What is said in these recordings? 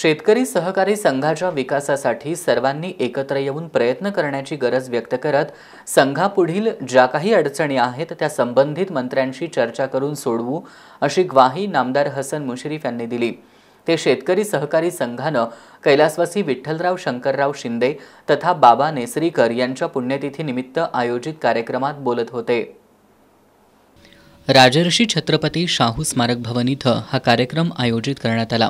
शेतकरी सहकारी संघाच्या विकासासाठी सर्वांनी एकत्र येऊन प्रयत्न करण्याची गरज व्यक्त करत संघापुढील ज्या काही अडचणी आहेत त्या संबंधित मंत्र्यांशी चर्चा करून सोडवू अशी ग्वाही नामदार हसन मुश्रीफ यांनी दिली ते शेतकरी सहकारी संघानं कैलासवासी विठ्ठलराव शंकरराव शिंदे तथा बाबा नेसरीकर यांच्या पुण्यतिथीनिमित्त आयोजित कार्यक्रमात बोलत होते राजर्षी छत्रपती शाहू स्मारक भवन इथं हा कार्यक्रम आयोजित करण्यात आला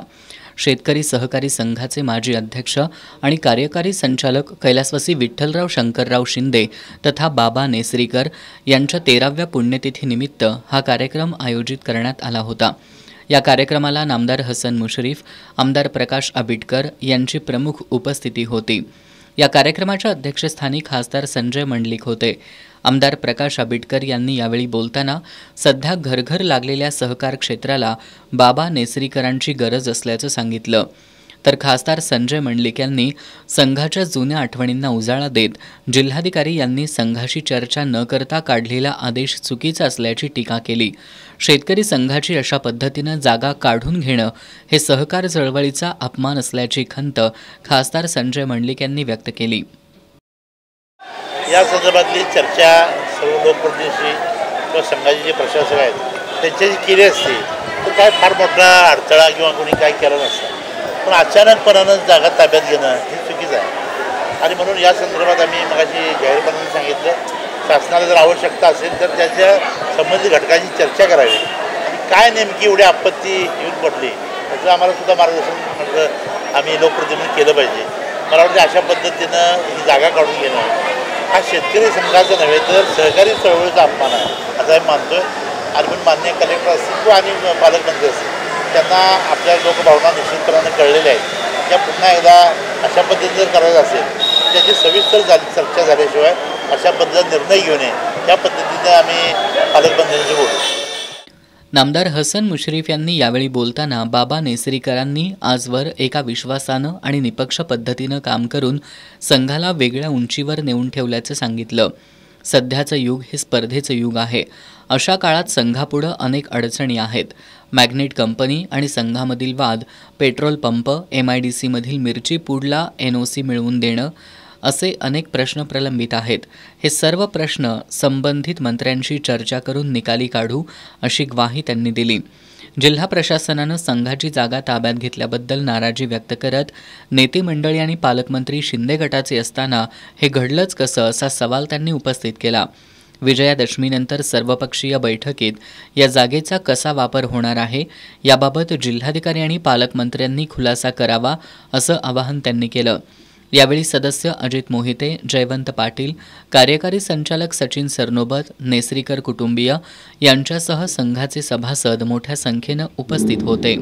शेतकरी सहकारी संघाचे माजी अध्यक्ष आणि कार्यकारी संचालक कैलासवासी विठ्ठलराव शंकरराव शिंदे तथा बाबा नेसरीकर यांच्या तेराव्या पुण्यतिथीनिमित्त हा कार्यक्रम आयोजित करण्यात आला होता या कार्यक्रमाला नामदार हसन मुश्रीफ आमदार प्रकाश आबिटकर यांची प्रमुख उपस्थिती होती या कार्यक्रमाच्या अध्यक्षस्थानी खासदार संजय मंडलिक होते आमदार प्रकाश आबिटकर यांनी यावेळी बोलताना सध्या घरघर लागलेल्या सहकार क्षेत्राला बाबा नेसरीकरांची गरज असल्याचं सांगितलं तर खासदार संजय मंडलिक यांनी संघाच्या जुन्या आठवणींना उजाळा देत जिल्हाधिकारी यांनी संघाशी चर्चा न करता काढलेला आदेश चुकीचा असल्याची टीका केली शेतकरी संघाची अशा पद्धतीनं जागा काढून घेणं हे सहकार चळवळीचा अपमान असल्याची खंत खासदार संजय मंडलिक यांनी व्यक्त केली या संदर्भातली चर्चा सर्व लोकप्रतिनिधी व संघाचे जे प्रशासक आहेत त्यांच्याशी केली असते तर काय फार मोठा अडथळा किंवा कोणी काय केलं नसतं पण अचानकपणानं जागा ताब्यात घेणं हे चुकीचं आहे आणि म्हणून या संदर्भात आम्ही मगाशी जाहीरपणाने सांगितलं शासनाला जर आवश्यकता असेल तर त्याच्या संबंधित घटकांची चर्चा करावी आणि काय नेमकी एवढी आपत्ती येऊन पडली त्याचं आम्हाला सुद्धा मार्गदर्शन म्हटलं आम्ही लोकप्रतिनिधी केलं पाहिजे मला वाटतं अशा पद्धतीनं ही जागा काढून घेणं हा शेतकरी संघाचा नव्हे तर सहकारी चळवळीचा अपमान आहे असं आम्ही मानतो आहे आणि पण मान्य कलेक्टर असतील किंवा आणि पालकमंत्री असतील त्यांना आपल्या लोकभावना निश्चितपणाने कळलेल्या आहेत त्या पुन्हा एकदा अशा पद्धतीने जर करायचं असेल त्याची सविस्तर झाली चर्चा झाल्याशिवाय अशा पद्धतीचा निर्णय घेऊ नये त्या पद्धतीने आम्ही पालकमंत्र्यांशी बोलू नामदार हसन मुश्रीफ यांनी यावेळी बोलताना बाबा नेसरीकरांनी आजवर एका विश्वासानं आणि निपक्ष पद्धतीनं काम करून संघाला वेगळ्या उंचीवर नेऊन ठेवल्याचं सांगितलं सध्याचं युग हे स्पर्धेचं युग आहे अशा काळात संघापुढं अनेक अडचणी आहेत मॅग्नेट कंपनी आणि संघामधील वाद petrol pump M I D सीमधील मिरची पूडला एन ओ सी मिळवून देणं असे अनेक प्रश्न प्रलंबित आहेत हे सर्व प्रश्न संबंधित मंत्र्यांशी चर्चा करून निकाली काढू अशी ग्वाही त्यांनी दिली जिल्हा प्रशासनानं संघाची जागा ताब्यात घेतल्याबद्दल नाराजी व्यक्त करत नेते मंडळी आणि पालकमंत्री शिंदे गटाचे असताना हे घडलंच कसं असा सवाल त्यांनी उपस्थित केला विजयादशमीनंतर सर्वपक्षीय बैठकीत या जागेचा कसा वापर होणार आहे याबाबत जिल्हाधिकारी आणि पालकमंत्र्यांनी खुलासा करावा असं आवाहन त्यांनी केलं यावेळी सदस्य अजित मोहिते जयवंत पाटील कार्यकारी संचालक सचिन सरनोबत नेसरीकर कुटुंबीय यांच्यासह संघाचे सभासद मोठ्या संख्येनं उपस्थित होते